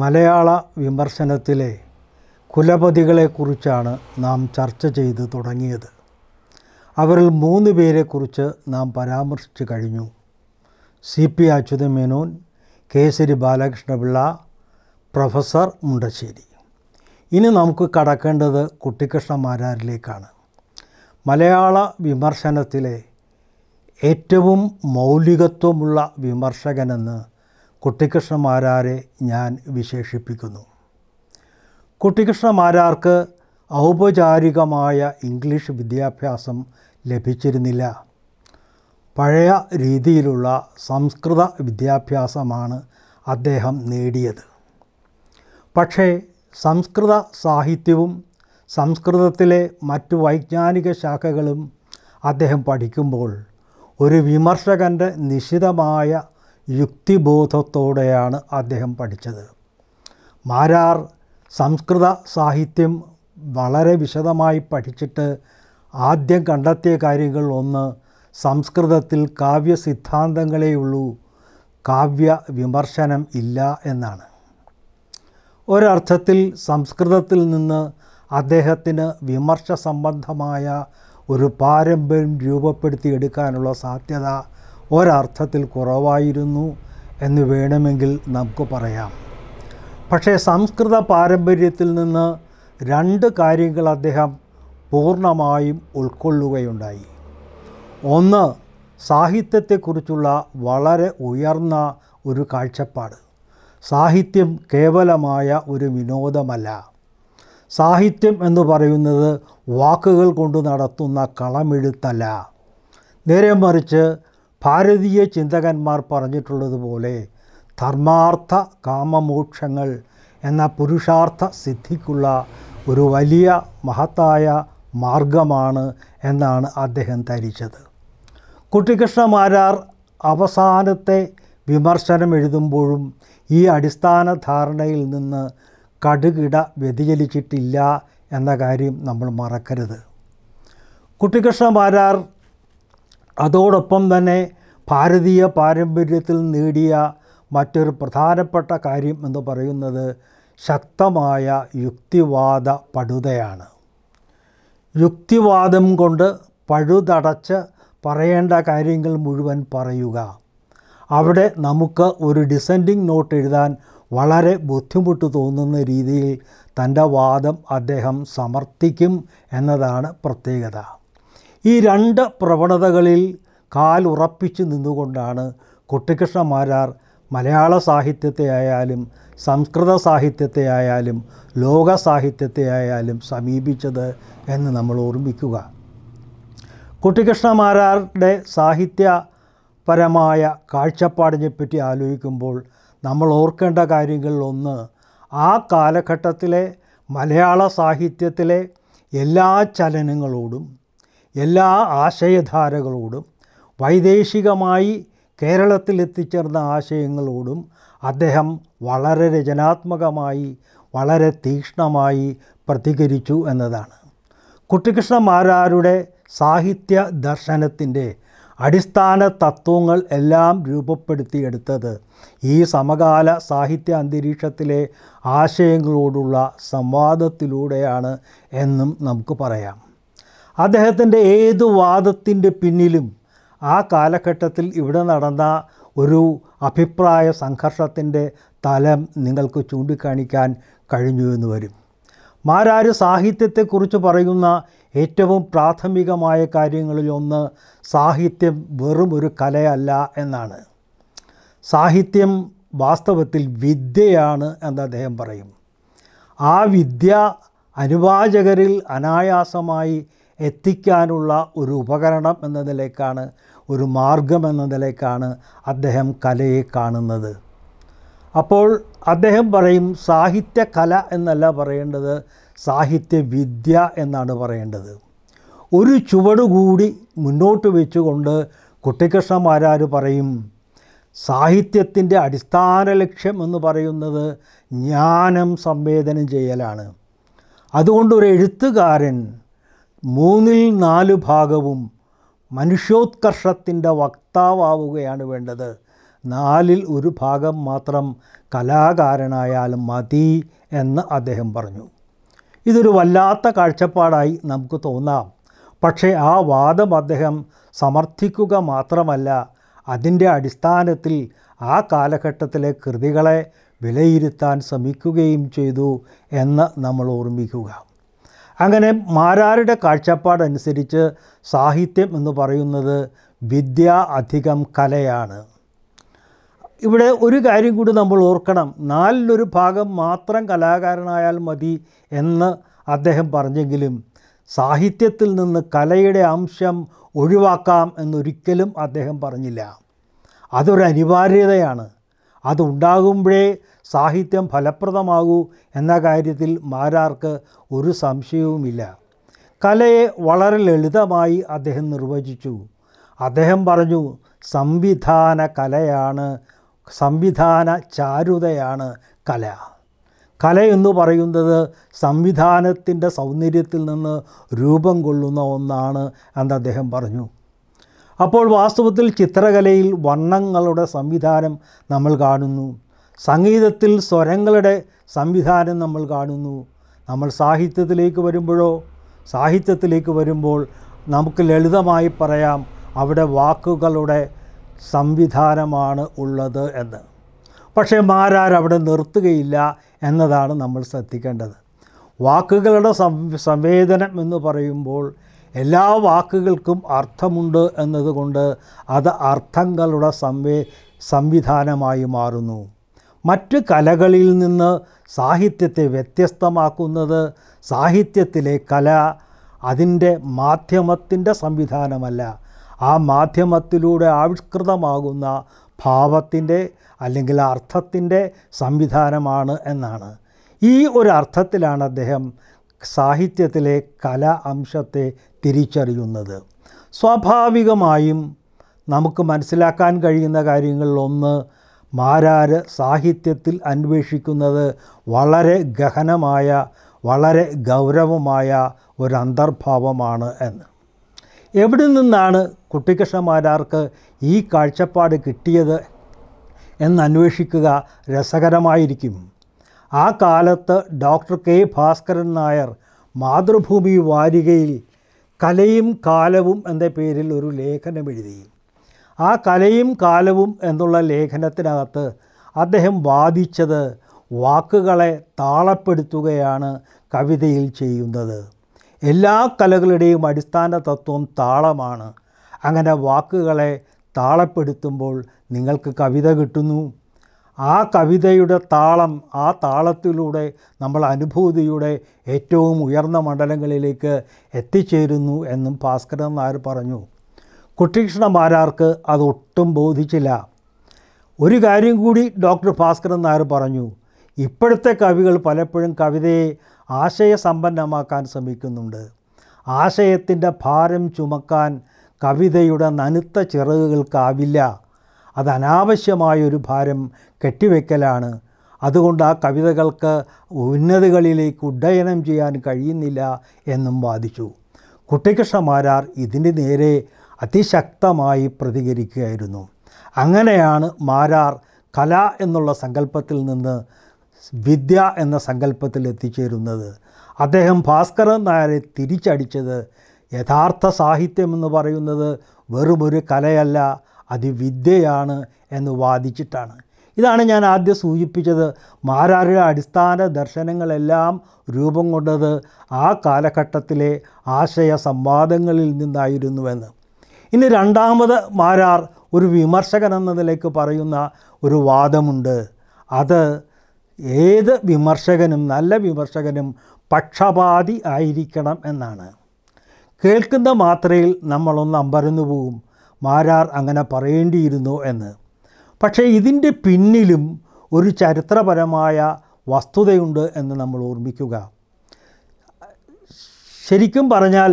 മലയാള വിമർശനത്തിലെ കുലപതികളെക്കുറിച്ചാണ് നാം ചർച്ച ചെയ്ത് തുടങ്ങിയത് അവരിൽ മൂന്ന് പേരെക്കുറിച്ച് നാം പരാമർശിച്ചു കഴിഞ്ഞു C P Achyutha Menon Kesari Balakrishna Pillai professor Mundassery ഇനി നമുക്ക് കടക്കേണ്ടത് കുട്ടിക്കൃഷ്ണ മാരാരിലേക്കാണ് മലയാള വിമർശനത്തിലെ ഏറ്റവും മൗലികത്വമുള്ള വിമർശകനെന്ന് കുട്ടിക്കൃഷ്ണമാരാരെ ഞാൻ വിശേഷിപ്പിക്കുന്നു കുട്ടിക്കൃഷ്ണമാരാർക്ക് ഔപചാരികമായ ഇംഗ്ലീഷ് വിദ്യാഭ്യാസം ലഭിച്ചിരുന്നില്ല പഴയ രീതിയിലുള്ള സംസ്കൃത വിദ്യാഭ്യാസമാണ് അദ്ദേഹം നേടിയത് പക്ഷേ സംസ്കൃത സാഹിത്യവും സംസ്കൃതത്തിലെ മറ്റു വൈജ്ഞാനിക ശാഖകളും അദ്ദേഹം പഠിക്കുമ്പോൾ ഒരു വിമർശകൻ്റെ നിശിതമായ യുക്തിബോധത്തോടെയാണ് അദ്ദേഹം പഠിച്ചത് മാരാർ സംസ്കൃത സാഹിത്യം വളരെ വിശദമായി പഠിച്ചിട്ട് ആദ്യം കണ്ടെത്തിയ കാര്യങ്ങൾ ഒന്ന് സംസ്കൃതത്തിൽ കാവ്യ സിദ്ധാന്തങ്ങളെയുള്ളൂ കാവ്യ വിമർശനം ഇല്ല എന്നാണ് ഒരർത്ഥത്തിൽ സംസ്കൃതത്തിൽ നിന്ന് അദ്ദേഹത്തിന് വിമർശ സംബന്ധമായ ഒരു പാരമ്പര്യം രൂപപ്പെടുത്തിയെടുക്കാനുള്ള സാധ്യത ഒരർത്ഥത്തിൽ കുറവായിരുന്നു എന്ന് വേണമെങ്കിൽ നമുക്ക് പറയാം പക്ഷേ സംസ്കൃത പാരമ്പര്യത്തിൽ നിന്ന് രണ്ട് കാര്യങ്ങൾ അദ്ദേഹം പൂർണ്ണമായും ഉൾക്കൊള്ളുകയുണ്ടായി ഒന്ന് സാഹിത്യത്തെക്കുറിച്ചുള്ള വളരെ ഉയർന്ന ഒരു കാഴ്ചപ്പാട് സാഹിത്യം കേവലമായ ഒരു വിനോദമല്ല സാഹിത്യം എന്ന് പറയുന്നത് വാക്കുകൾ കൊണ്ട് നടത്തുന്ന കളമെഴുത്തല്ല നേരെ മറിച്ച് ഭാരതീയ ചിന്തകന്മാർ പറഞ്ഞിട്ടുള്ളതുപോലെ ധർമാർത്ഥ കാമമോക്ഷങ്ങൾ എന്ന പുരുഷാർത്ഥ സിദ്ധിക്കുള്ള ഒരു വലിയ മഹത്തായ മാർഗമാണ് എന്നാണ് അദ്ദേഹം ധരിച്ചത് മാരാർ അവസാനത്തെ വിമർശനം എഴുതുമ്പോഴും ഈ അടിസ്ഥാന ധാരണയിൽ നിന്ന് കടുകിട വ്യതിചലിച്ചിട്ടില്ല എന്ന കാര്യം നമ്മൾ മറക്കരുത് കുട്ടികൃഷ്ണ മാരാർ അതോടൊപ്പം തന്നെ ഭാരതീയ പാരമ്പര്യത്തിൽ നേടിയ മറ്റൊരു പ്രധാനപ്പെട്ട കാര്യം എന്ന് പറയുന്നത് ശക്തമായ യുക്തിവാദ പടുതയാണ് യുക്തിവാദം കൊണ്ട് പഴുതടച്ച് പറയേണ്ട കാര്യങ്ങൾ മുഴുവൻ പറയുക അവിടെ നമുക്ക് ഒരു ഡിസെൻഡിങ് നോട്ട് എഴുതാൻ വളരെ ബുദ്ധിമുട്ട് തോന്നുന്ന രീതിയിൽ തൻ്റെ വാദം അദ്ദേഹം സമർത്ഥിക്കും എന്നതാണ് പ്രത്യേകത ഈ രണ്ട് പ്രവണതകളിൽ കാലുറപ്പിച്ച് നിന്നുകൊണ്ടാണ് കുട്ടിക്കൃഷ്ണ മാരാർ മലയാള സാഹിത്യത്തെ ആയാലും സംസ്കൃത സാഹിത്യത്തെ ആയാലും ലോക സാഹിത്യത്തെ ആയാലും സമീപിച്ചത് എന്ന് നമ്മൾ ഓർമ്മിക്കുക കുട്ടിക്കൃഷ്ണ മാരാരുടെ സാഹിത്യപരമായ കാഴ്ചപ്പാടിനെപ്പറ്റി ആലോചിക്കുമ്പോൾ നമ്മൾ ഓർക്കേണ്ട കാര്യങ്ങളിലൊന്ന് ആ കാലഘട്ടത്തിലെ മലയാള സാഹിത്യത്തിലെ എല്ലാ ചലനങ്ങളോടും എല്ലാ ആശയധാരകളോടും വൈദേശികമായി കേരളത്തിലെത്തിച്ചേർന്ന ആശയങ്ങളോടും അദ്ദേഹം വളരെ രചനാത്മകമായി വളരെ തീക്ഷ്ണമായി പ്രതികരിച്ചു എന്നതാണ് കുട്ടികൃഷ്ണ മാരാരുടെ സാഹിത്യ ദർശനത്തിൻ്റെ അടിസ്ഥാന തത്വങ്ങൾ എല്ലാം രൂപപ്പെടുത്തിയെടുത്തത് ഈ സമകാല സാഹിത്യ അന്തരീക്ഷത്തിലെ ആശയങ്ങളോടുള്ള സംവാദത്തിലൂടെയാണ് എന്നും നമുക്ക് പറയാം അദ്ദേഹത്തിൻ്റെ ഏത് വാദത്തിൻ്റെ പിന്നിലും ആ കാലഘട്ടത്തിൽ ഇവിടെ നടന്ന ഒരു അഭിപ്രായ സംഘർഷത്തിൻ്റെ തലം നിങ്ങൾക്ക് ചൂണ്ടിക്കാണിക്കാൻ കഴിഞ്ഞു എന്ന് വരും മാരാര് സാഹിത്യത്തെക്കുറിച്ച് പറയുന്ന ഏറ്റവും പ്രാഥമികമായ കാര്യങ്ങളിലൊന്ന് സാഹിത്യം വെറും ഒരു കലയല്ല എന്നാണ് സാഹിത്യം വാസ്തവത്തിൽ വിദ്യയാണ് എന്ന് അദ്ദേഹം പറയും ആ വിദ്യ അനുവാചകരിൽ അനായാസമായി എത്തിക്കാനുള്ള ഒരു ഉപകരണം എന്ന നിലയ്ക്കാണ് ഒരു മാർഗം എന്ന നിലയ്ക്കാണ് അദ്ദേഹം കലയെ കാണുന്നത് അപ്പോൾ അദ്ദേഹം പറയും സാഹിത്യ കല എന്നല്ല പറയേണ്ടത് സാഹിത്യവിദ്യ എന്നാണ് പറയേണ്ടത് ഒരു ചുവടുകൂടി മുന്നോട്ട് വെച്ചുകൊണ്ട് കുട്ടിക്കൃഷ്ണ പറയും സാഹിത്യത്തിൻ്റെ അടിസ്ഥാന ലക്ഷ്യം എന്ന് പറയുന്നത് ജ്ഞാനം സംവേദനം ചെയ്യലാണ് അതുകൊണ്ടൊരു എഴുത്തുകാരൻ മൂന്നിൽ നാല് ഭാഗവും മനുഷ്യോത്കർഷത്തിൻ്റെ വക്താവുകയാണ് വേണ്ടത് നാലിൽ ഒരു ഭാഗം മാത്രം കലാകാരനായാൽ മതി എന്ന് അദ്ദേഹം പറഞ്ഞു ഇതൊരു വല്ലാത്ത കാഴ്ചപ്പാടായി നമുക്ക് തോന്നാം പക്ഷേ ആ വാദം അദ്ദേഹം സമർത്ഥിക്കുക മാത്രമല്ല അതിൻ്റെ അടിസ്ഥാനത്തിൽ ആ കാലഘട്ടത്തിലെ കൃതികളെ വിലയിരുത്താൻ ശ്രമിക്കുകയും ചെയ്തു എന്ന് നമ്മൾ ഓർമ്മിക്കുക അങ്ങനെ മാരാരുടെ കാഴ്ചപ്പാടനുസരിച്ച് സാഹിത്യം എന്ന് പറയുന്നത് വിദ്യ അധികം കലയാണ് ഇവിടെ ഒരു കാര്യം കൂടി നമ്മൾ ഓർക്കണം നാലിലൊരു ഭാഗം മാത്രം കലാകാരനായാൽ മതി എന്ന് അദ്ദേഹം പറഞ്ഞെങ്കിലും സാഹിത്യത്തിൽ നിന്ന് കലയുടെ അംശം ഒഴിവാക്കാം എന്നൊരിക്കലും അദ്ദേഹം പറഞ്ഞില്ല അതൊരു അനിവാര്യതയാണ് അതുണ്ടാകുമ്പോഴേ സാഹിത്യം ഫലപ്രദമാകൂ എന്ന കാര്യത്തിൽ മാരാർക്ക് ഒരു സംശയവുമില്ല കലയെ വളരെ ലളിതമായി അദ്ദേഹം നിർവചിച്ചു അദ്ദേഹം പറഞ്ഞു സംവിധാന കലയാണ് സംവിധാന ചാരുതയാണ് കല കല എന്ന് പറയുന്നത് സംവിധാനത്തിൻ്റെ സൗന്ദര്യത്തിൽ നിന്ന് രൂപം കൊള്ളുന്ന ഒന്നാണ് എന്ന് അദ്ദേഹം പറഞ്ഞു അപ്പോൾ വാസ്തവത്തിൽ ചിത്രകലയിൽ വർണ്ണങ്ങളുടെ സംവിധാനം നമ്മൾ കാണുന്നു സംഗീതത്തിൽ സ്വരങ്ങളുടെ സംവിധാനം നമ്മൾ കാണുന്നു നമ്മൾ സാഹിത്യത്തിലേക്ക് വരുമ്പോഴോ സാഹിത്യത്തിലേക്ക് വരുമ്പോൾ നമുക്ക് ലളിതമായി പറയാം അവിടെ വാക്കുകളുടെ സംവിധാനമാണ് ഉള്ളത് എന്ന് പക്ഷേ മാരാർ അവിടെ നിർത്തുകയില്ല എന്നതാണ് നമ്മൾ ശ്രദ്ധിക്കേണ്ടത് വാക്കുകളുടെ സംവേദനം എന്ന് പറയുമ്പോൾ എല്ലാ വാക്കുകൾക്കും അർത്ഥമുണ്ട് എന്നതുകൊണ്ട് അത് അർത്ഥങ്ങളുടെ സംവേ സംവിധാനമായി മാറുന്നു മറ്റ് കലകളിൽ നിന്ന് സാഹിത്യത്തെ വ്യത്യസ്തമാക്കുന്നത് സാഹിത്യത്തിലെ കല അതിൻ്റെ മാധ്യമത്തിൻ്റെ സംവിധാനമല്ല ആ മാധ്യമത്തിലൂടെ ആവിഷ്കൃതമാകുന്ന ഭാവത്തിൻ്റെ അല്ലെങ്കിൽ അർത്ഥത്തിൻ്റെ സംവിധാനമാണ് എന്നാണ് ഈ ഒരു അർത്ഥത്തിലാണ് അദ്ദേഹം സാഹിത്യത്തിലെ കല അംശത്തെ തിരിച്ചറിയുന്നത് സ്വാഭാവികമായും നമുക്ക് മനസ്സിലാക്കാൻ കഴിയുന്ന കാര്യങ്ങളിലൊന്ന് മാരാര് സാഹിത്യത്തിൽ അന്വേഷിക്കുന്നത് വളരെ ഗഹനമായ വളരെ ഗൗരവമായ ഒരു അന്തർഭാവമാണ് എന്ന് എവിടെ നിന്നാണ് കുട്ടിക്കൃഷ്ണമാരാർക്ക് ഈ കാഴ്ചപ്പാട് കിട്ടിയത് എന്നന്വേഷിക്കുക രസകരമായിരിക്കും ആ കാലത്ത് ഡോക്ടർ കെ ഭാസ്കരൻ നായർ മാതൃഭൂമി വാരികയിൽ കലയും കാലവും എന്ന പേരിൽ ഒരു ലേഖനം എഴുതി ആ കലയും കാലവും എന്നുള്ള ലേഖനത്തിനകത്ത് അദ്ദേഹം വാദിച്ചത് വാക്കുകളെ താളപ്പെടുത്തുകയാണ് കവിതയിൽ ചെയ്യുന്നത് എല്ലാ കലകളുടെയും അടിസ്ഥാന തത്വം താളമാണ് അങ്ങനെ വാക്കുകളെ താളപ്പെടുത്തുമ്പോൾ നിങ്ങൾക്ക് കവിത കിട്ടുന്നു ആ കവിതയുടെ താളം ആ താളത്തിലൂടെ നമ്മൾ അനുഭൂതിയുടെ ഏറ്റവും ഉയർന്ന മണ്ഡലങ്ങളിലേക്ക് എത്തിച്ചേരുന്നു എന്നും ഭാസ്കരൻ നായർ പറഞ്ഞു കുട്ടീക്ഷണമാരാർക്ക് അതൊട്ടും ബോധിച്ചില്ല ഒരു കാര്യം കൂടി ഡോക്ടർ ഭാസ്കരൻ നായർ പറഞ്ഞു ഇപ്പോഴത്തെ കവികൾ പലപ്പോഴും കവിതയെ ആശയസമ്പന്നമാക്കാൻ ശ്രമിക്കുന്നുണ്ട് ആശയത്തിൻ്റെ ഭാരം ചുമക്കാൻ കവിതയുടെ നനുത്ത ചിറകുകൾക്കാവില്ല അത് അനാവശ്യമായൊരു ഭാരം കെട്ടിവെക്കലാണ് അതുകൊണ്ട് ആ കവിതകൾക്ക് ഉന്നതകളിലേക്ക് ഉഡ്ഡയനം ചെയ്യാൻ കഴിയുന്നില്ല എന്നും വാദിച്ചു കുട്ടികൃഷ്ണമാരാർ ഇതിൻ്റെ നേരെ അതിശക്തമായി പ്രതികരിക്കുകയായിരുന്നു അങ്ങനെയാണ് മാരാർ കല എന്നുള്ള സങ്കല്പത്തിൽ നിന്ന് വിദ്യ എന്ന സങ്കല്പത്തിൽ എത്തിച്ചേരുന്നത് അദ്ദേഹം ഭാസ്കരൻ നായരെ തിരിച്ചടിച്ചത് യഥാർത്ഥ സാഹിത്യം എന്ന് പറയുന്നത് വെറുമൊരു കലയല്ല അതിവിദ്യയാണ് എന്ന് വാദിച്ചിട്ടാണ് ഇതാണ് ഞാൻ ആദ്യം സൂചിപ്പിച്ചത് മാരാരുടെ അടിസ്ഥാന ദർശനങ്ങളെല്ലാം രൂപം കൊണ്ടത് ആ കാലഘട്ടത്തിലെ ആശയ സംവാദങ്ങളിൽ നിന്നായിരുന്നുവെന്ന് ഇനി രണ്ടാമത് മാരാർ ഒരു വിമർശകൻ എന്ന നിലയ്ക്ക് പറയുന്ന ഒരു വാദമുണ്ട് അത് ഏത് വിമർശകനും നല്ല വിമർശകനും പക്ഷപാതി ആയിരിക്കണം എന്നാണ് കേൾക്കുന്ന മാത്രയിൽ നമ്മളൊന്ന് അമ്പരന്നു പോകും മാരാർ അങ്ങനെ പറയേണ്ടിയിരുന്നു എന്ന് പക്ഷേ ഇതിൻ്റെ പിന്നിലും ഒരു ചരിത്രപരമായ വസ്തുതയുണ്ട് എന്ന് നമ്മൾ ഓർമ്മിക്കുക ശരിക്കും പറഞ്ഞാൽ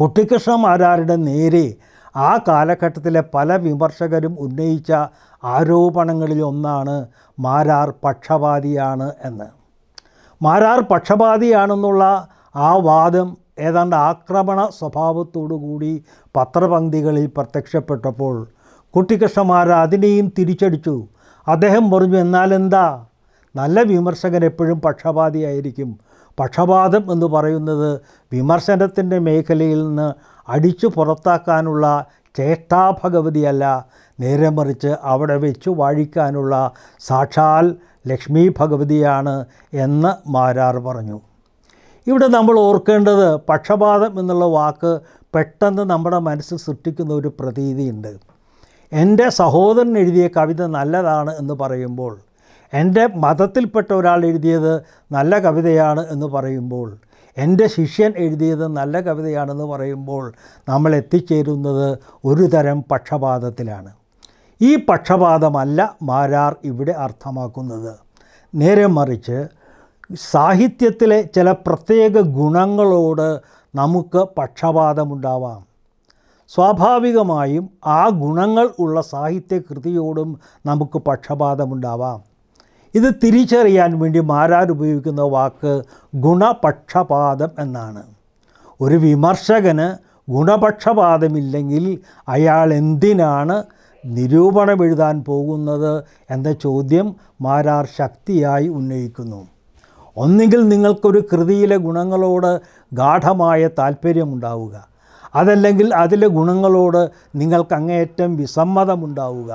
കുട്ടിക്കൃഷ്ണ മാരാരുടെ നേരെ ആ കാലഘട്ടത്തിലെ പല വിമർശകരും ഉന്നയിച്ച ആരോപണങ്ങളിൽ ഒന്നാണ് മാരാർ പക്ഷപാതിയാണ് എന്ന് മാരാർ പക്ഷപാതിയാണെന്നുള്ള ആ വാദം ഏതാണ്ട് ആക്രമണ സ്വഭാവത്തോടുകൂടി പത്രപങ്ക്തികളിൽ പ്രത്യക്ഷപ്പെട്ടപ്പോൾ കുട്ടിക്കൃഷ്ണമാർ അതിനെയും തിരിച്ചടിച്ചു അദ്ദേഹം പറഞ്ഞു എന്നാലെന്താ നല്ല വിമർശകൻ എപ്പോഴും പക്ഷപാതിയായിരിക്കും പക്ഷപാതം എന്ന് പറയുന്നത് വിമർശനത്തിൻ്റെ മേഖലയിൽ നിന്ന് അടിച്ചു പുറത്താക്കാനുള്ള ചേഷ്ടാഭഗവതിയല്ല നേരെ മറിച്ച് അവിടെ വെച്ച് വാഴിക്കാനുള്ള സാക്ഷാൽ ലക്ഷ്മി ഭഗവതിയാണ് എന്ന് മാരാർ പറഞ്ഞു ഇവിടെ നമ്മൾ ഓർക്കേണ്ടത് പക്ഷപാതം എന്നുള്ള വാക്ക് പെട്ടെന്ന് നമ്മുടെ മനസ്സ് സൃഷ്ടിക്കുന്ന ഒരു പ്രതീതിയുണ്ട് എൻ്റെ സഹോദരൻ എഴുതിയ കവിത നല്ലതാണ് എന്ന് പറയുമ്പോൾ എൻ്റെ മതത്തിൽപ്പെട്ട ഒരാൾ എഴുതിയത് നല്ല കവിതയാണ് എന്ന് പറയുമ്പോൾ എൻ്റെ ശിഷ്യൻ എഴുതിയത് നല്ല കവിതയാണെന്ന് പറയുമ്പോൾ നമ്മൾ എത്തിച്ചേരുന്നത് ഒരു തരം പക്ഷപാതത്തിലാണ് ഈ പക്ഷപാതമല്ല മാരാർ ഇവിടെ അർത്ഥമാക്കുന്നത് നേരെ മറിച്ച് സാഹിത്യത്തിലെ ചില പ്രത്യേക ഗുണങ്ങളോട് നമുക്ക് പക്ഷപാതമുണ്ടാവാം സ്വാഭാവികമായും ആ ഗുണങ്ങൾ ഉള്ള സാഹിത്യകൃതിയോടും നമുക്ക് പക്ഷപാതമുണ്ടാവാം ഇത് തിരിച്ചറിയാൻ വേണ്ടി മാരാർ ഉപയോഗിക്കുന്ന വാക്ക് ഗുണപക്ഷപാതം എന്നാണ് ഒരു വിമർശകന് ഗുണപക്ഷപാതമില്ലെങ്കിൽ അയാൾ എന്തിനാണ് നിരൂപണം എഴുതാൻ പോകുന്നത് എന്ന ചോദ്യം മാരാർ ശക്തിയായി ഉന്നയിക്കുന്നു ഒന്നുകിൽ നിങ്ങൾക്കൊരു കൃതിയിലെ ഗുണങ്ങളോട് ഗാഠമായ താല്പര്യമുണ്ടാവുക അതല്ലെങ്കിൽ അതിലെ ഗുണങ്ങളോട് നിങ്ങൾക്ക് അങ്ങേയറ്റം വിസമ്മതമുണ്ടാവുക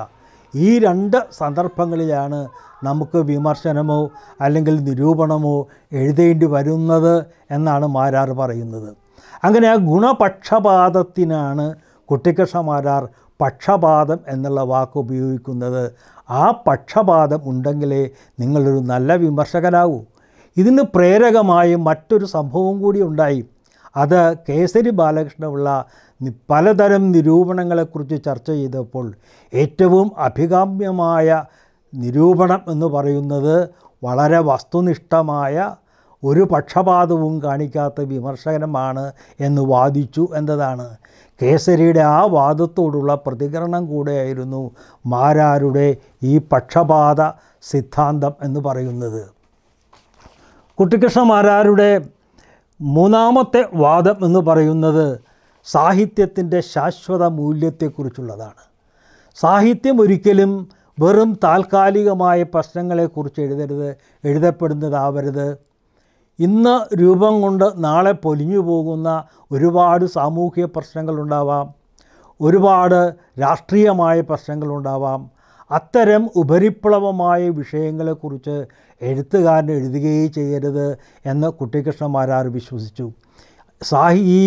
ഈ രണ്ട് സന്ദർഭങ്ങളിലാണ് നമുക്ക് വിമർശനമോ അല്ലെങ്കിൽ നിരൂപണമോ എഴുതേണ്ടി വരുന്നത് എന്നാണ് മാരാർ പറയുന്നത് അങ്ങനെ ആ ഗുണപക്ഷപാതത്തിനാണ് കുട്ടിക്കൃഷ്ണ മാരാർ പക്ഷപാതം എന്നുള്ള വാക്ക് ഉപയോഗിക്കുന്നത് ആ പക്ഷപാതം ഉണ്ടെങ്കിലേ നിങ്ങളൊരു നല്ല വിമർശകനാകൂ ഇതിന് പ്രേരകമായ മറ്റൊരു സംഭവം കൂടി ഉണ്ടായി അത് കേസരി ബാലകൃഷ്ണപിള്ള പലതരം നിരൂപണങ്ങളെക്കുറിച്ച് ചർച്ച ചെയ്തപ്പോൾ ഏറ്റവും അഭികാമ്യമായ നിരൂപണം എന്ന് പറയുന്നത് വളരെ വസ്തുനിഷ്ഠമായ ഒരു പക്ഷപാതവും കാണിക്കാത്ത വിമർശനമാണ് എന്ന് വാദിച്ചു എന്നതാണ് കേസരിയുടെ ആ വാദത്തോടുള്ള പ്രതികരണം കൂടെയായിരുന്നു മാരാരുടെ ഈ പക്ഷപാത സിദ്ധാന്തം എന്ന് പറയുന്നത് കുട്ടിക്കൃഷ്ണ മാരാരുടെ മൂന്നാമത്തെ വാദം എന്ന് പറയുന്നത് സാഹിത്യത്തിൻ്റെ ശാശ്വത മൂല്യത്തെക്കുറിച്ചുള്ളതാണ് സാഹിത്യം ഒരിക്കലും വെറും താൽക്കാലികമായ പ്രശ്നങ്ങളെക്കുറിച്ച് എഴുതരുത് എഴുതപ്പെടുന്നതാവരുത് ഇന്ന് രൂപം കൊണ്ട് നാളെ പൊലിഞ്ഞു പോകുന്ന ഒരുപാട് സാമൂഹിക പ്രശ്നങ്ങളുണ്ടാവാം ഒരുപാട് രാഷ്ട്രീയമായ പ്രശ്നങ്ങളുണ്ടാവാം അത്തരം ഉപരിപ്ലവമായ വിഷയങ്ങളെക്കുറിച്ച് എഴുത്തുകാരൻ എഴുതുകയേ ചെയ്യരുത് എന്ന് മാരാർ വിശ്വസിച്ചു സാഹി ഈ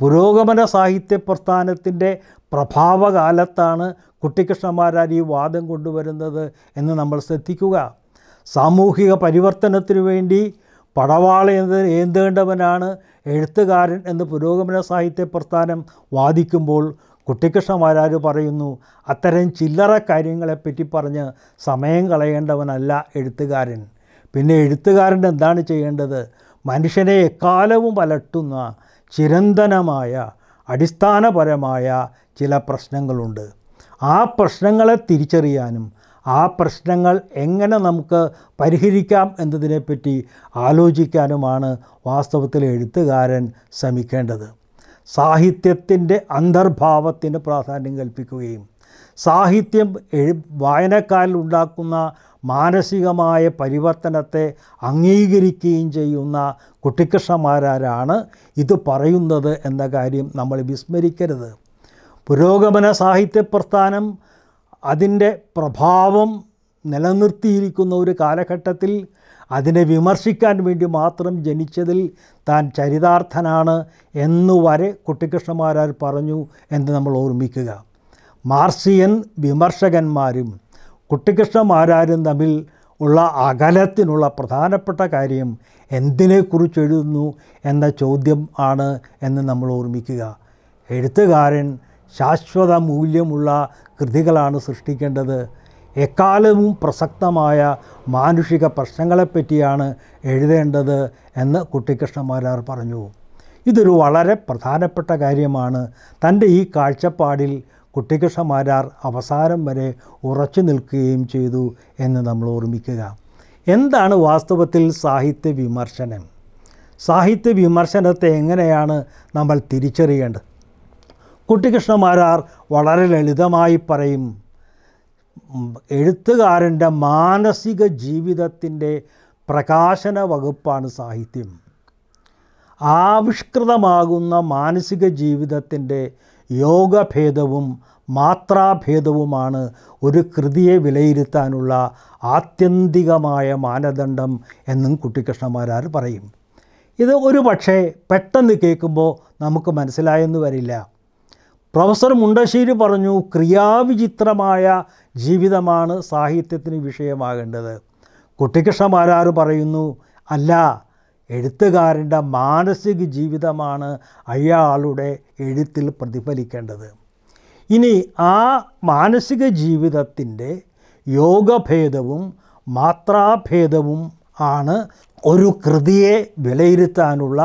പുരോഗമന സാഹിത്യ പ്രസ്ഥാനത്തിൻ്റെ പ്രഭാവകാലത്താണ് കുട്ടിക്കൃഷ്ണമാരാർ ഈ വാദം കൊണ്ടുവരുന്നത് എന്ന് നമ്മൾ ശ്രദ്ധിക്കുക സാമൂഹിക പരിവർത്തനത്തിനു വേണ്ടി പടവാള ഏന്തേണ്ടവനാണ് എഴുത്തുകാരൻ എന്ന് പുരോഗമന സാഹിത്യ പ്രസ്ഥാനം വാദിക്കുമ്പോൾ കുട്ടിക്കൃഷ്ണമാരാർ പറയുന്നു അത്തരം ചില്ലറ കാര്യങ്ങളെപ്പറ്റി പറഞ്ഞ് സമയം കളയേണ്ടവനല്ല എഴുത്തുകാരൻ പിന്നെ എഴുത്തുകാരൻ എന്താണ് ചെയ്യേണ്ടത് മനുഷ്യനെ എക്കാലവും പലട്ടുന്ന ചിരന്തനമായ അടിസ്ഥാനപരമായ ചില പ്രശ്നങ്ങളുണ്ട് ആ പ്രശ്നങ്ങളെ തിരിച്ചറിയാനും ആ പ്രശ്നങ്ങൾ എങ്ങനെ നമുക്ക് പരിഹരിക്കാം എന്നതിനെപ്പറ്റി ആലോചിക്കാനുമാണ് വാസ്തവത്തിൽ എഴുത്തുകാരൻ ശ്രമിക്കേണ്ടത് സാഹിത്യത്തിൻ്റെ അന്തർഭാവത്തിന് പ്രാധാന്യം കൽപ്പിക്കുകയും സാഹിത്യം എഴു വായനക്കാരിൽ ഉണ്ടാക്കുന്ന മാനസികമായ പരിവർത്തനത്തെ അംഗീകരിക്കുകയും ചെയ്യുന്ന കുട്ടിക്കൃഷ്ണമാരാരാണ് ഇത് പറയുന്നത് എന്ന കാര്യം നമ്മൾ വിസ്മരിക്കരുത് പുരോഗമന സാഹിത്യ പ്രസ്ഥാനം അതിൻ്റെ പ്രഭാവം നിലനിർത്തിയിരിക്കുന്ന ഒരു കാലഘട്ടത്തിൽ അതിനെ വിമർശിക്കാൻ വേണ്ടി മാത്രം ജനിച്ചതിൽ താൻ ചരിതാർത്ഥനാണ് എന്നുവരെ കുട്ടിക്കൃഷ്ണമാരാർ പറഞ്ഞു എന്ന് നമ്മൾ ഓർമ്മിക്കുക മാർസിയൻ വിമർശകന്മാരും ആരാരും തമ്മിൽ ഉള്ള അകലത്തിനുള്ള പ്രധാനപ്പെട്ട കാര്യം എന്തിനെക്കുറിച്ച് എഴുതുന്നു എന്ന ചോദ്യം ആണ് എന്ന് നമ്മൾ ഓർമ്മിക്കുക എഴുത്തുകാരൻ ശാശ്വത മൂല്യമുള്ള കൃതികളാണ് സൃഷ്ടിക്കേണ്ടത് എക്കാലവും പ്രസക്തമായ മാനുഷിക പ്രശ്നങ്ങളെപ്പറ്റിയാണ് എഴുതേണ്ടത് എന്ന് കുട്ടിക്കൃഷ്ണമാരാർ പറഞ്ഞു ഇതൊരു വളരെ പ്രധാനപ്പെട്ട കാര്യമാണ് തൻ്റെ ഈ കാഴ്ചപ്പാടിൽ കുട്ടികൃഷ്ണമാരാർ അവസാനം വരെ ഉറച്ചു നിൽക്കുകയും ചെയ്തു എന്ന് നമ്മൾ ഓർമ്മിക്കുക എന്താണ് വാസ്തവത്തിൽ സാഹിത്യ വിമർശനം സാഹിത്യ വിമർശനത്തെ എങ്ങനെയാണ് നമ്മൾ തിരിച്ചറിയേണ്ടത് കുട്ടികൃഷ്ണമാരാർ വളരെ ലളിതമായി പറയും എഴുത്തുകാരൻ്റെ മാനസിക ജീവിതത്തിൻ്റെ പ്രകാശന വകുപ്പാണ് സാഹിത്യം ആവിഷ്കൃതമാകുന്ന മാനസിക ജീവിതത്തിൻ്റെ യോഗഭേദവും മാത്രാഭേദവുമാണ് ഒരു കൃതിയെ വിലയിരുത്താനുള്ള ആത്യന്തികമായ മാനദണ്ഡം എന്നും കുട്ടിക്കൃഷ്ണമാരാർ പറയും ഇത് ഒരു പക്ഷേ പെട്ടെന്ന് കേൾക്കുമ്പോൾ നമുക്ക് മനസ്സിലായെന്ന് വരില്ല പ്രൊഫസർ മുണ്ടശ്ശേരി പറഞ്ഞു ക്രിയാവിചിത്രമായ ജീവിതമാണ് സാഹിത്യത്തിന് വിഷയമാകേണ്ടത് കുട്ടിക്കൃഷ്ണമാരാർ പറയുന്നു അല്ല എഴുത്തുകാരൻ്റെ മാനസിക ജീവിതമാണ് അയാളുടെ എഴുത്തിൽ പ്രതിഫലിക്കേണ്ടത് ഇനി ആ മാനസിക ജീവിതത്തിൻ്റെ യോഗഭേദവും മാത്രാഭേദവും ആണ് ഒരു കൃതിയെ വിലയിരുത്താനുള്ള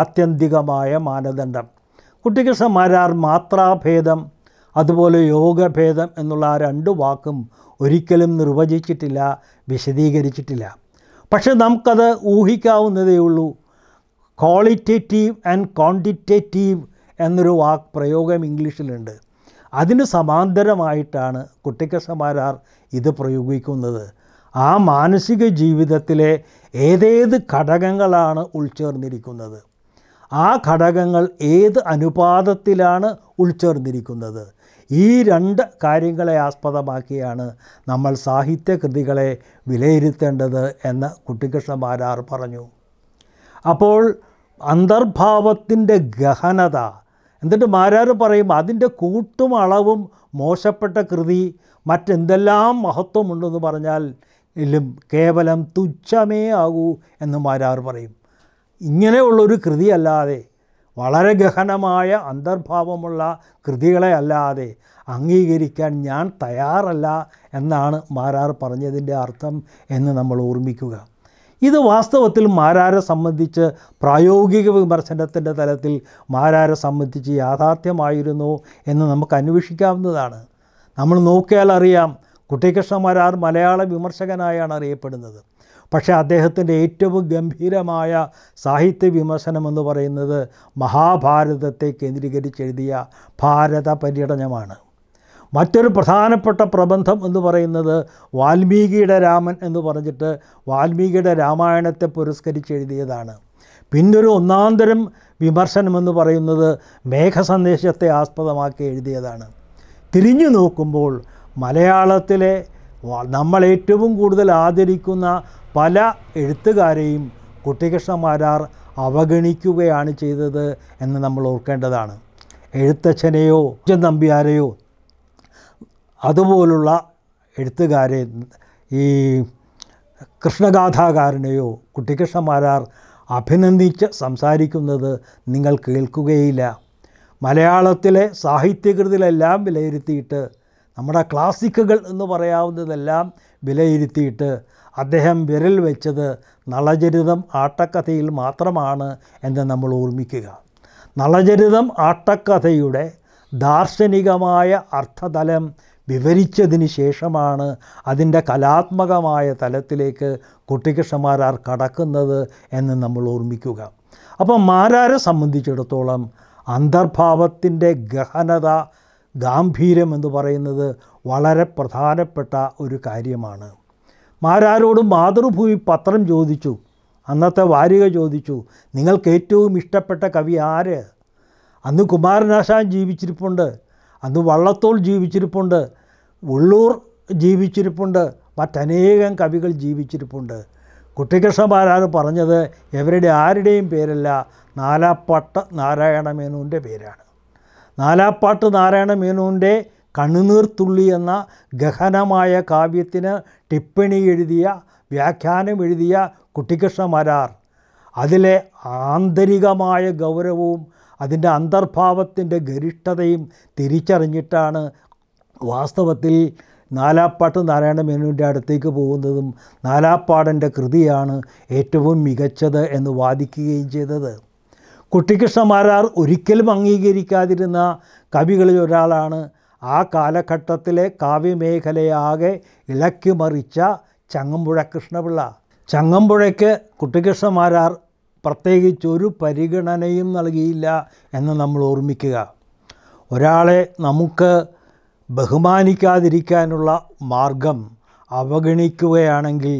ആത്യന്തികമായ മാനദണ്ഡം കുട്ടികൃഷ്ണമാരാർ മാത്രാഭേദം അതുപോലെ യോഗഭേദം എന്നുള്ള ആ രണ്ട് വാക്കും ഒരിക്കലും നിർവചിച്ചിട്ടില്ല വിശദീകരിച്ചിട്ടില്ല പക്ഷേ നമുക്കത് ഊഹിക്കാവുന്നതേ ഉള്ളൂ ക്വാളിറ്റേറ്റീവ് ആൻഡ് ക്വാണ്ടിറ്റേറ്റീവ് എന്നൊരു വാക്ക് പ്രയോഗം ഇംഗ്ലീഷിലുണ്ട് അതിന് സമാന്തരമായിട്ടാണ് കുട്ടിക്കസമാരാർ ഇത് പ്രയോഗിക്കുന്നത് ആ മാനസിക ജീവിതത്തിലെ ഏതേത് ഘടകങ്ങളാണ് ഉൾച്ചേർന്നിരിക്കുന്നത് ആ ഘടകങ്ങൾ ഏത് അനുപാതത്തിലാണ് ഉൾച്ചേർന്നിരിക്കുന്നത് ഈ രണ്ട് കാര്യങ്ങളെ ആസ്പദമാക്കിയാണ് നമ്മൾ സാഹിത്യകൃതികളെ വിലയിരുത്തേണ്ടത് എന്ന് കുട്ടിക്കൃഷ്ണ മാരാർ പറഞ്ഞു അപ്പോൾ അന്തർഭാവത്തിൻ്റെ ഗഹനത എന്നിട്ട് മാരാർ പറയും അതിൻ്റെ കൂട്ടും അളവും മോശപ്പെട്ട കൃതി മറ്റെന്തെല്ലാം മഹത്വമുണ്ടെന്ന് പറഞ്ഞാൽ ഇല്ലും കേവലം തുച്ഛമേ ആകൂ എന്ന് മാരാർ പറയും ഇങ്ങനെയുള്ളൊരു കൃതിയല്ലാതെ വളരെ ഗഹനമായ അന്തർഭാവമുള്ള കൃതികളെ അല്ലാതെ അംഗീകരിക്കാൻ ഞാൻ തയ്യാറല്ല എന്നാണ് മാരാർ പറഞ്ഞതിൻ്റെ അർത്ഥം എന്ന് നമ്മൾ ഓർമ്മിക്കുക ഇത് വാസ്തവത്തിൽ മാരാരെ സംബന്ധിച്ച് പ്രായോഗിക വിമർശനത്തിൻ്റെ തലത്തിൽ മാരാരെ സംബന്ധിച്ച് യാഥാർത്ഥ്യമായിരുന്നു എന്ന് നമുക്ക് അന്വേഷിക്കാവുന്നതാണ് നമ്മൾ നോക്കിയാൽ അറിയാം കുട്ടിക്കൃഷ്ണ മാരാർ മലയാള വിമർശകനായാണ് അറിയപ്പെടുന്നത് പക്ഷേ അദ്ദേഹത്തിൻ്റെ ഏറ്റവും ഗംഭീരമായ സാഹിത്യ വിമർശനം എന്ന് പറയുന്നത് മഹാഭാരതത്തെ കേന്ദ്രീകരിച്ചെഴുതിയ ഭാരത പര്യടനമാണ് മറ്റൊരു പ്രധാനപ്പെട്ട പ്രബന്ധം എന്ന് പറയുന്നത് വാൽമീകിയുടെ രാമൻ എന്ന് പറഞ്ഞിട്ട് വാൽമീകിയുടെ രാമായണത്തെ പുരസ്കരിച്ചെഴുതിയതാണ് പിന്നൊരു ഒന്നാന്തരം വിമർശനം എന്ന് പറയുന്നത് മേഘസന്ദേശത്തെ ആസ്പദമാക്കി എഴുതിയതാണ് തിരിഞ്ഞു നോക്കുമ്പോൾ മലയാളത്തിലെ നമ്മൾ ഏറ്റവും കൂടുതൽ ആദരിക്കുന്ന പല എഴുത്തുകാരെയും മാരാർ അവഗണിക്കുകയാണ് ചെയ്തത് എന്ന് നമ്മൾ ഓർക്കേണ്ടതാണ് എഴുത്തച്ഛനെയോ നമ്പ്യാരെയോ അതുപോലുള്ള എഴുത്തുകാരെ ഈ കൃഷ്ണഗാഥാകാരനെയോ മാരാർ അഭിനന്ദിച്ച് സംസാരിക്കുന്നത് നിങ്ങൾ കേൾക്കുകയില്ല മലയാളത്തിലെ സാഹിത്യകൃതികളെല്ലാം വിലയിരുത്തിയിട്ട് നമ്മുടെ ക്ലാസിക്കുകൾ എന്ന് പറയാവുന്നതെല്ലാം വിലയിരുത്തിയിട്ട് അദ്ദേഹം വിരൽ വെച്ചത് നളചരിതം ആട്ടക്കഥയിൽ മാത്രമാണ് എന്ന് നമ്മൾ ഓർമ്മിക്കുക നളചരിതം ആട്ടക്കഥയുടെ ദാർശനികമായ അർത്ഥതലം വിവരിച്ചതിന് ശേഷമാണ് അതിൻ്റെ കലാത്മകമായ തലത്തിലേക്ക് കുട്ടിക്കൃഷ്ണമാരാർ കടക്കുന്നത് എന്ന് നമ്മൾ ഓർമ്മിക്കുക അപ്പം മാരാരെ സംബന്ധിച്ചിടത്തോളം അന്തർഭാവത്തിൻ്റെ ഗഹനത ഗാംഭീര്യം എന്ന് പറയുന്നത് വളരെ പ്രധാനപ്പെട്ട ഒരു കാര്യമാണ് മാരാരോടും മാതൃഭൂമി പത്രം ചോദിച്ചു അന്നത്തെ വാരിക ചോദിച്ചു നിങ്ങൾക്ക് ഏറ്റവും ഇഷ്ടപ്പെട്ട കവി ആര് അന്ന് കുമാരനാശാൻ ജീവിച്ചിരിപ്പുണ്ട് അന്ന് വള്ളത്തോൾ ജീവിച്ചിരിപ്പുണ്ട് ഉള്ളൂർ ജീവിച്ചിരിപ്പുണ്ട് മറ്റനേകം കവികൾ ജീവിച്ചിരിപ്പുണ്ട് കുട്ടിക്കൃഷ്ണമാരാണ് പറഞ്ഞത് എവരുടെ ആരുടെയും പേരല്ല നാലാപ്പാട്ട് നാരായണ മേനുവിൻ്റെ പേരാണ് നാലാപ്പാട്ട് നാരായണ മേനുവിൻ്റെ കണ്ണുനീർത്തുള്ളി എന്ന ഗഹനമായ കാവ്യത്തിന് ടിപ്പണി എഴുതിയ വ്യാഖ്യാനം എഴുതിയ കുട്ടിക്കൃഷ്ണ അതിലെ ആന്തരികമായ ഗൗരവവും അതിൻ്റെ അന്തർഭാവത്തിൻ്റെ ഗരിഷ്ഠതയും തിരിച്ചറിഞ്ഞിട്ടാണ് വാസ്തവത്തിൽ നാലാപ്പാട്ട് നാരായണ മേനുവിൻ്റെ അടുത്തേക്ക് പോകുന്നതും നാലാപ്പാടൻ്റെ കൃതിയാണ് ഏറ്റവും മികച്ചത് എന്ന് വാദിക്കുകയും ചെയ്തത് കുട്ടിക്കൃഷ്ണ മാരാർ ഒരിക്കലും അംഗീകരിക്കാതിരുന്ന കവികളിൽ ഒരാളാണ് ആ കാലഘട്ടത്തിലെ കാവ്യമേഖലയാകെ ഇളക്കിമറിച്ച ചങ്ങമ്പുഴ കൃഷ്ണപിള്ള ചങ്ങമ്പുഴയ്ക്ക് കുട്ടികൃഷ്ണമാരാർ പ്രത്യേകിച്ച് ഒരു പരിഗണനയും നൽകിയില്ല എന്ന് നമ്മൾ ഓർമ്മിക്കുക ഒരാളെ നമുക്ക് ബഹുമാനിക്കാതിരിക്കാനുള്ള മാർഗം അവഗണിക്കുകയാണെങ്കിൽ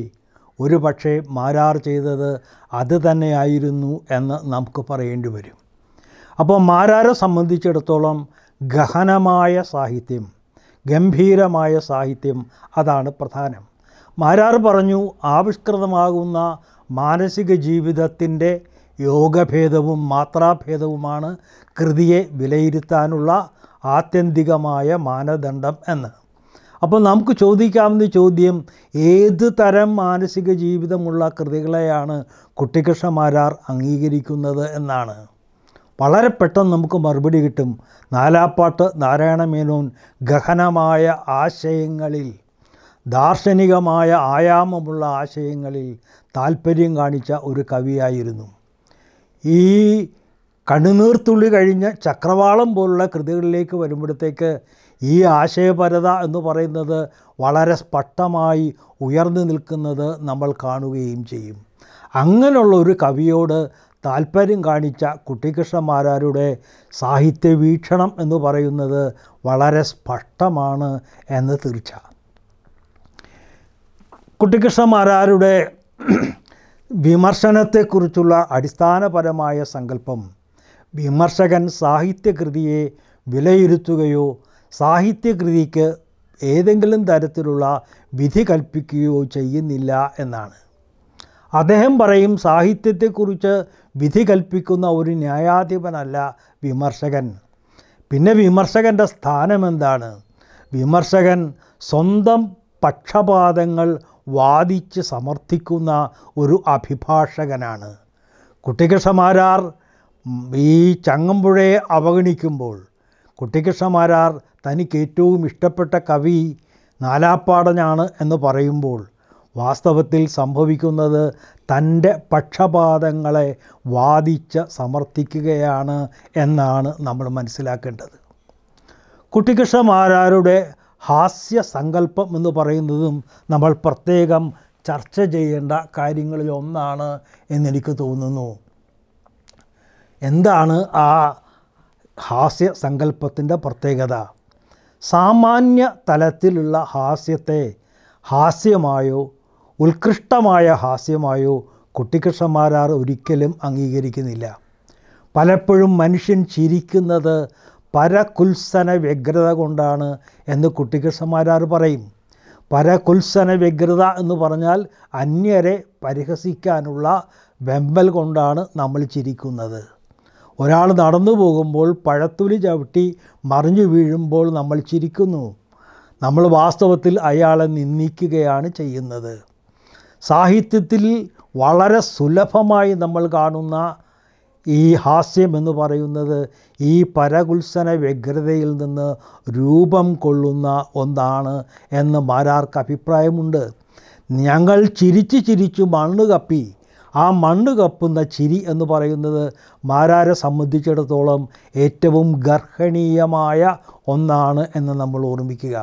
ഒരു പക്ഷേ മാരാർ ചെയ്തത് അത് തന്നെയായിരുന്നു എന്ന് നമുക്ക് പറയേണ്ടി വരും അപ്പോൾ മാരാരെ സംബന്ധിച്ചിടത്തോളം ഗഹനമായ സാഹിത്യം ഗംഭീരമായ സാഹിത്യം അതാണ് പ്രധാനം മാരാർ പറഞ്ഞു ആവിഷ്കൃതമാകുന്ന മാനസിക ജീവിതത്തിൻ്റെ യോഗഭേദവും മാത്രാഭേദവുമാണ് കൃതിയെ വിലയിരുത്താനുള്ള ആത്യന്തികമായ മാനദണ്ഡം എന്ന് അപ്പോൾ നമുക്ക് ചോദിക്കാവുന്ന ചോദ്യം ഏത് തരം മാനസിക ജീവിതമുള്ള കൃതികളെയാണ് കുട്ടികൃഷ്ണമാരാർ മാരാർ അംഗീകരിക്കുന്നത് എന്നാണ് വളരെ പെട്ടെന്ന് നമുക്ക് മറുപടി കിട്ടും നാലാപ്പാട്ട് നാരായണ മേനോൻ ഗഹനമായ ആശയങ്ങളിൽ ദാർശനികമായ ആയാമമുള്ള ആശയങ്ങളിൽ താല്പര്യം കാണിച്ച ഒരു കവിയായിരുന്നു ഈ കണ്ണുനീർത്തുള്ളി കഴിഞ്ഞ് ചക്രവാളം പോലുള്ള കൃതികളിലേക്ക് വരുമ്പോഴത്തേക്ക് ഈ ആശയപരത എന്ന് പറയുന്നത് വളരെ സ്പഷ്ടമായി ഉയർന്നു നിൽക്കുന്നത് നമ്മൾ കാണുകയും ചെയ്യും അങ്ങനെയുള്ള ഒരു കവിയോട് താല്പര്യം കാണിച്ച കുട്ടികൃഷ്ണമാരാരുടെ സാഹിത്യ വീക്ഷണം എന്ന് പറയുന്നത് വളരെ സ്പഷ്ടമാണ് എന്ന് തീർച്ച കുട്ടികൃഷ്ണമാരാരുടെ വിമർശനത്തെക്കുറിച്ചുള്ള അടിസ്ഥാനപരമായ സങ്കല്പം വിമർശകൻ സാഹിത്യകൃതിയെ വിലയിരുത്തുകയോ സാഹിത്യകൃതിക്ക് ഏതെങ്കിലും തരത്തിലുള്ള വിധി കൽപ്പിക്കുകയോ ചെയ്യുന്നില്ല എന്നാണ് അദ്ദേഹം പറയും സാഹിത്യത്തെക്കുറിച്ച് വിധി കൽപ്പിക്കുന്ന ഒരു ന്യായാധിപനല്ല വിമർശകൻ പിന്നെ വിമർശകൻ്റെ എന്താണ് വിമർശകൻ സ്വന്തം പക്ഷപാതങ്ങൾ വാദിച്ച് സമർത്ഥിക്കുന്ന ഒരു അഭിഭാഷകനാണ് കുട്ടികൃഷ്ണമാരാർ ഈ ചങ്ങമ്പുഴയെ അവഗണിക്കുമ്പോൾ കുട്ടികൃഷ്ണമാരാർ തനിക്ക് ഏറ്റവും ഇഷ്ടപ്പെട്ട കവി നാലാപ്പാടനാണ് എന്ന് പറയുമ്പോൾ വാസ്തവത്തിൽ സംഭവിക്കുന്നത് തൻ്റെ പക്ഷപാതങ്ങളെ വാദിച്ച് സമർത്ഥിക്കുകയാണ് എന്നാണ് നമ്മൾ മനസ്സിലാക്കേണ്ടത് മാരാരുടെ ഹാസ്യ സങ്കല്പം എന്ന് പറയുന്നതും നമ്മൾ പ്രത്യേകം ചർച്ച ചെയ്യേണ്ട കാര്യങ്ങളിൽ ഒന്നാണ് എന്നെനിക്ക് തോന്നുന്നു എന്താണ് ആ ഹാസ്യ സങ്കല്പത്തിൻ്റെ പ്രത്യേകത സാമാന്യ തലത്തിലുള്ള ഹാസ്യത്തെ ഹാസ്യമായോ ഉത്കൃഷ്ടമായ ഹാസ്യമായോ കുട്ടിക്കൃഷ്ണന്മാരാർ ഒരിക്കലും അംഗീകരിക്കുന്നില്ല പലപ്പോഴും മനുഷ്യൻ ചിരിക്കുന്നത് പരകുൽസന വ്യഗ്രത കൊണ്ടാണ് എന്ന് കുട്ടികൃഷ്ണന്മാരാർ പറയും പരകുൽസന വ്യഗ്രത എന്ന് പറഞ്ഞാൽ അന്യരെ പരിഹസിക്കാനുള്ള വെമ്പൽ കൊണ്ടാണ് നമ്മൾ ചിരിക്കുന്നത് ഒരാൾ നടന്നു പോകുമ്പോൾ പഴത്തുലി ചവിട്ടി മറിഞ്ഞു വീഴുമ്പോൾ നമ്മൾ ചിരിക്കുന്നു നമ്മൾ വാസ്തവത്തിൽ അയാളെ നിന്ദിക്കുകയാണ് ചെയ്യുന്നത് സാഹിത്യത്തിൽ വളരെ സുലഭമായി നമ്മൾ കാണുന്ന ഈ ഹാസ്യം എന്ന് പറയുന്നത് ഈ പരകുത്സന വ്യഗ്രതയിൽ നിന്ന് രൂപം കൊള്ളുന്ന ഒന്നാണ് എന്ന് മാരാർക്ക് അഭിപ്രായമുണ്ട് ഞങ്ങൾ ചിരിച്ച് ചിരിച്ചു മണ്ണ് കപ്പി ആ മണ്ണ് കപ്പുന്ന ചിരി എന്ന് പറയുന്നത് മാരാരെ സംബന്ധിച്ചിടത്തോളം ഏറ്റവും ഗർഹണീയമായ ഒന്നാണ് എന്ന് നമ്മൾ ഓർമ്മിക്കുക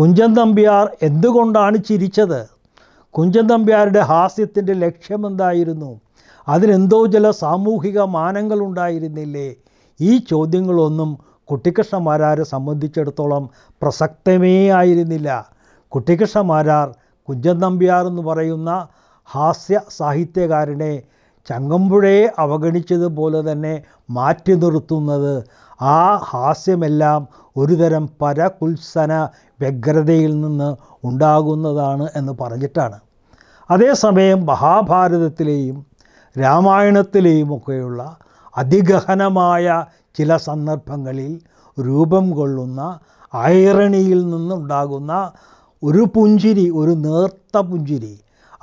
കുഞ്ചൻ നമ്പ്യാർ എന്തുകൊണ്ടാണ് ചിരിച്ചത് കുഞ്ചൻ നമ്പ്യാരുടെ ഹാസ്യത്തിൻ്റെ ലക്ഷ്യമെന്തായിരുന്നു അതിനെന്തോ ചില സാമൂഹിക മാനങ്ങളുണ്ടായിരുന്നില്ലേ ഈ ചോദ്യങ്ങളൊന്നും കുട്ടിക്കൃഷ്ണമാരാരെ സംബന്ധിച്ചിടത്തോളം പ്രസക്തമേ ആയിരുന്നില്ല കുട്ടിക്കൃഷ്ണമാരാർ കുഞ്ചൻ നമ്പ്യാർ എന്ന് പറയുന്ന ഹാസ്യ സാഹിത്യകാരനെ ചങ്ങമ്പുഴയെ അവഗണിച്ചതുപോലെ തന്നെ മാറ്റി നിർത്തുന്നത് ആ ഹാസ്യമെല്ലാം ഒരുതരം പരകുത്സന വ്യഗ്രതയിൽ നിന്ന് ഉണ്ടാകുന്നതാണ് എന്ന് പറഞ്ഞിട്ടാണ് അതേസമയം മഹാഭാരതത്തിലെയും ഒക്കെയുള്ള അതിഗഹനമായ ചില സന്ദർഭങ്ങളിൽ രൂപം കൊള്ളുന്ന ഐറണിയിൽ നിന്നുണ്ടാകുന്ന ഒരു പുഞ്ചിരി ഒരു നേർത്ത പുഞ്ചിരി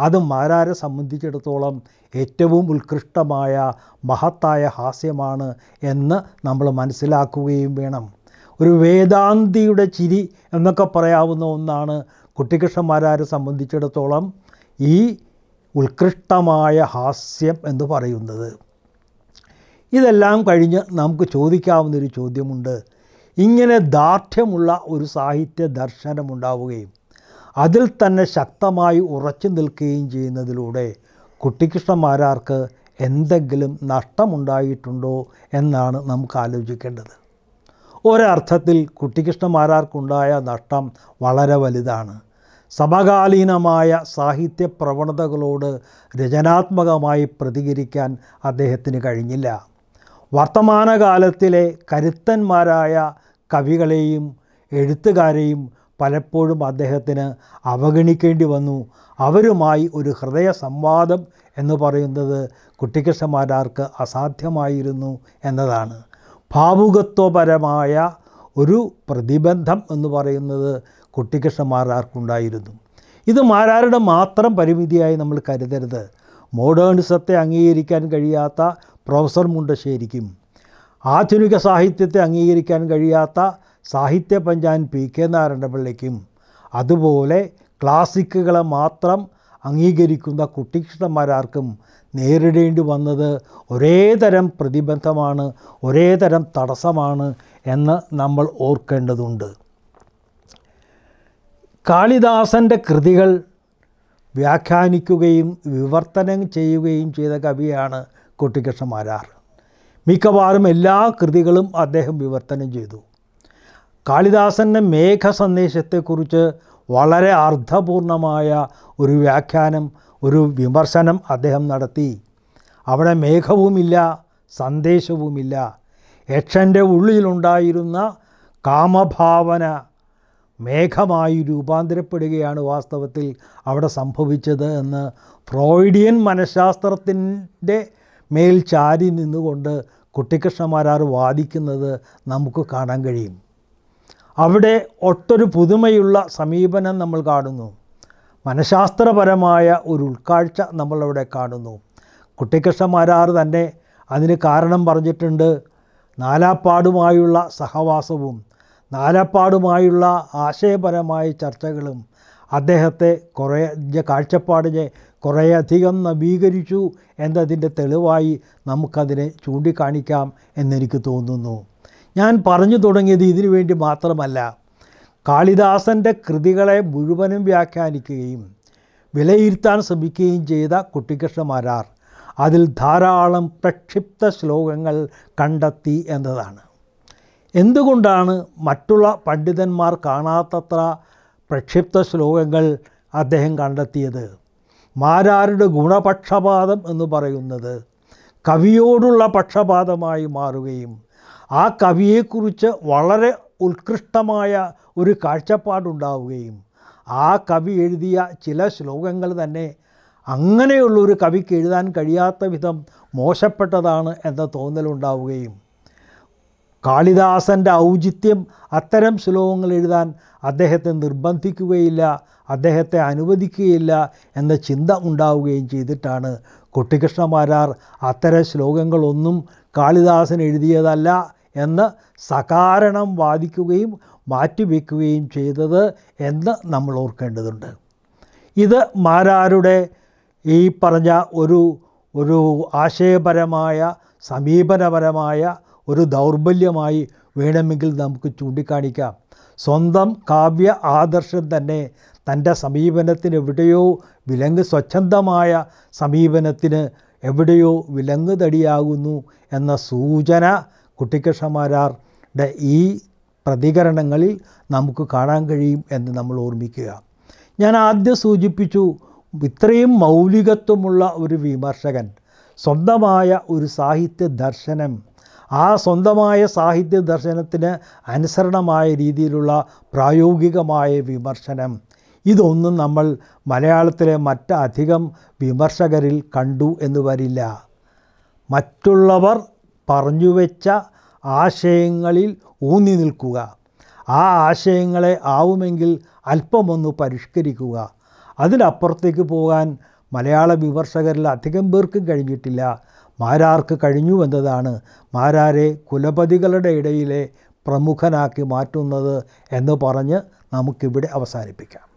അത് മാരാരെ സംബന്ധിച്ചിടത്തോളം ഏറ്റവും ഉത്കൃഷ്ടമായ മഹത്തായ ഹാസ്യമാണ് എന്ന് നമ്മൾ മനസ്സിലാക്കുകയും വേണം ഒരു വേദാന്തിയുടെ ചിരി എന്നൊക്കെ പറയാവുന്ന ഒന്നാണ് കുട്ടികൃഷ്ണന്മാരെ സംബന്ധിച്ചിടത്തോളം ഈ ഉത്കൃഷ്ടമായ ഹാസ്യം എന്ന് പറയുന്നത് ഇതെല്ലാം കഴിഞ്ഞ് നമുക്ക് ചോദിക്കാവുന്നൊരു ചോദ്യമുണ്ട് ഇങ്ങനെ ദാർഢ്യമുള്ള ഒരു സാഹിത്യ ദർശനമുണ്ടാവുകയും അതിൽ തന്നെ ശക്തമായി ഉറച്ചു നിൽക്കുകയും ചെയ്യുന്നതിലൂടെ കുട്ടികൃഷ്ണന്മാരാർക്ക് എന്തെങ്കിലും നഷ്ടമുണ്ടായിട്ടുണ്ടോ എന്നാണ് നമുക്ക് ആലോചിക്കേണ്ടത് ഒരർത്ഥത്തിൽ കുട്ടികൃഷ്ണമാരാർക്കുണ്ടായ നഷ്ടം വളരെ വലുതാണ് സമകാലീനമായ സാഹിത്യ പ്രവണതകളോട് രചനാത്മകമായി പ്രതികരിക്കാൻ അദ്ദേഹത്തിന് കഴിഞ്ഞില്ല വർത്തമാനകാലത്തിലെ കരുത്തന്മാരായ കവികളെയും എഴുത്തുകാരെയും പലപ്പോഴും അദ്ദേഹത്തിന് അവഗണിക്കേണ്ടി വന്നു അവരുമായി ഒരു ഹൃദയ സംവാദം എന്ന് പറയുന്നത് കുട്ടികൃഷ്ണമാരാർക്ക് അസാധ്യമായിരുന്നു എന്നതാണ് ഭാവുകത്വപരമായ ഒരു പ്രതിബന്ധം എന്ന് പറയുന്നത് കുട്ടിക്കൃഷ്ണ മാരാർക്കുണ്ടായിരുന്നു ഇത് മാരാരുടെ മാത്രം പരിമിതിയായി നമ്മൾ കരുതരുത് മോഡേണിസത്തെ അംഗീകരിക്കാൻ കഴിയാത്ത പ്രൊഫസർ മുണ്ടശ്ശേരിക്കും ആധുനിക സാഹിത്യത്തെ അംഗീകരിക്കാൻ കഴിയാത്ത സാഹിത്യ പഞ്ചാൻ പി കെ നാരായണപിള്ളയ്ക്കും അതുപോലെ ക്ലാസിക്കുകളെ മാത്രം അംഗീകരിക്കുന്ന കുട്ടികൃഷ്ണന്മാരാർക്കും നേരിടേണ്ടി വന്നത് ഒരേ തരം പ്രതിബന്ധമാണ് ഒരേ തരം തടസ്സമാണ് എന്ന് നമ്മൾ ഓർക്കേണ്ടതുണ്ട് കാളിദാസൻ്റെ കൃതികൾ വ്യാഖ്യാനിക്കുകയും വിവർത്തനം ചെയ്യുകയും ചെയ്ത കവിയാണ് കുട്ടിക്കൃഷ്ണ മാരാർ മിക്കവാറും എല്ലാ കൃതികളും അദ്ദേഹം വിവർത്തനം ചെയ്തു കാളിദാസൻ്റെ മേഘ സന്ദേശത്തെക്കുറിച്ച് വളരെ അർത്ഥപൂർണമായ ഒരു വ്യാഖ്യാനം ഒരു വിമർശനം അദ്ദേഹം നടത്തി അവിടെ മേഘവുമില്ല സന്ദേശവുമില്ല യക്ഷൻ്റെ ഉള്ളിലുണ്ടായിരുന്ന കാമഭാവന മേഘമായി രൂപാന്തരപ്പെടുകയാണ് വാസ്തവത്തിൽ അവിടെ സംഭവിച്ചത് എന്ന് ഫ്രോയിഡിയൻ മനഃശാസ്ത്രത്തിൻ്റെ മേൽ ചാരി നിന്നുകൊണ്ട് കുട്ടിക്കൃഷ്ണമാരാർ വാദിക്കുന്നത് നമുക്ക് കാണാൻ കഴിയും അവിടെ ഒട്ടൊരു പുതുമയുള്ള സമീപനം നമ്മൾ കാണുന്നു മനഃശാസ്ത്രപരമായ ഒരു ഉൾക്കാഴ്ച നമ്മളവിടെ കാണുന്നു മാരാർ തന്നെ അതിന് കാരണം പറഞ്ഞിട്ടുണ്ട് നാലാപ്പാടുമായുള്ള സഹവാസവും നാലാപ്പാടുമായുള്ള ആശയപരമായ ചർച്ചകളും അദ്ദേഹത്തെ കുറേ കാഴ്ചപ്പാടിനെ കുറേയധികം നവീകരിച്ചു എന്നതിൻ്റെ തെളിവായി നമുക്കതിനെ ചൂണ്ടിക്കാണിക്കാം എന്നെനിക്ക് തോന്നുന്നു ഞാൻ പറഞ്ഞു തുടങ്ങിയത് ഇതിനു വേണ്ടി മാത്രമല്ല കാളിദാസൻ്റെ കൃതികളെ മുഴുവനും വ്യാഖ്യാനിക്കുകയും വിലയിരുത്താൻ ശ്രമിക്കുകയും ചെയ്ത കുട്ടിക്കൃഷ്ണമാരാർ അതിൽ ധാരാളം പ്രക്ഷിപ്ത ശ്ലോകങ്ങൾ കണ്ടെത്തി എന്നതാണ് എന്തുകൊണ്ടാണ് മറ്റുള്ള പണ്ഡിതന്മാർ കാണാത്തത്ര പ്രക്ഷിപ്ത ശ്ലോകങ്ങൾ അദ്ദേഹം കണ്ടെത്തിയത് മാരാരുടെ ഗുണപക്ഷപാതം എന്ന് പറയുന്നത് കവിയോടുള്ള പക്ഷപാതമായി മാറുകയും ആ കവിയെക്കുറിച്ച് വളരെ ഉത്കൃഷ്ടമായ ഒരു കാഴ്ചപ്പാടുണ്ടാവുകയും ആ കവി എഴുതിയ ചില ശ്ലോകങ്ങൾ തന്നെ അങ്ങനെയുള്ളൊരു കവിക്ക് എഴുതാൻ കഴിയാത്ത വിധം മോശപ്പെട്ടതാണ് എന്ന തോന്നലുണ്ടാവുകയും കാളിദാസൻ്റെ ഔചിത്യം അത്തരം ശ്ലോകങ്ങൾ എഴുതാൻ അദ്ദേഹത്തെ നിർബന്ധിക്കുകയില്ല അദ്ദേഹത്തെ അനുവദിക്കുകയില്ല എന്ന ചിന്ത ഉണ്ടാവുകയും ചെയ്തിട്ടാണ് കൊട്ടിക്കൃഷ്ണമാരാർ അത്തരം ശ്ലോകങ്ങളൊന്നും കാളിദാസൻ എഴുതിയതല്ല എന്ന് സകാരണം വാദിക്കുകയും മാറ്റിവെക്കുകയും ചെയ്തത് എന്ന് നമ്മൾ ഓർക്കേണ്ടതുണ്ട് ഇത് മാരാരുടെ ഈ പറഞ്ഞ ഒരു ഒരു ആശയപരമായ സമീപനപരമായ ഒരു ദൗർബല്യമായി വേണമെങ്കിൽ നമുക്ക് ചൂണ്ടിക്കാണിക്കാം സ്വന്തം കാവ്യ ആദർശം തന്നെ തൻ്റെ സമീപനത്തിന് എവിടെയോ വിലങ്ങ് സ്വച്ഛന്തമായ സമീപനത്തിന് എവിടെയോ വിലങ്ങ് തടിയാകുന്നു എന്ന സൂചന കുട്ടിക്കൃഷ്ണമാരാരുടെ ഈ പ്രതികരണങ്ങളിൽ നമുക്ക് കാണാൻ കഴിയും എന്ന് നമ്മൾ ഓർമ്മിക്കുക ഞാൻ ആദ്യം സൂചിപ്പിച്ചു ഇത്രയും മൗലികത്വമുള്ള ഒരു വിമർശകൻ സ്വന്തമായ ഒരു സാഹിത്യ ദർശനം ആ സ്വന്തമായ സാഹിത്യ ദർശനത്തിന് അനുസരണമായ രീതിയിലുള്ള പ്രായോഗികമായ വിമർശനം ഇതൊന്നും നമ്മൾ മലയാളത്തിലെ മറ്റധികം വിമർശകരിൽ കണ്ടു എന്ന് വരില്ല മറ്റുള്ളവർ പറഞ്ഞു വെച്ച ആശയങ്ങളിൽ ഊന്നി നിൽക്കുക ആ ആശയങ്ങളെ ആവുമെങ്കിൽ അല്പമൊന്ന് പരിഷ്കരിക്കുക അതിനപ്പുറത്തേക്ക് പോകാൻ മലയാള വിമർശകരിൽ അധികം പേർക്കും കഴിഞ്ഞിട്ടില്ല മാരാർക്ക് കഴിഞ്ഞു എന്നതാണ് മാരാരെ കുലപതികളുടെ ഇടയിലെ പ്രമുഖനാക്കി മാറ്റുന്നത് എന്ന് പറഞ്ഞ് നമുക്കിവിടെ അവസാനിപ്പിക്കാം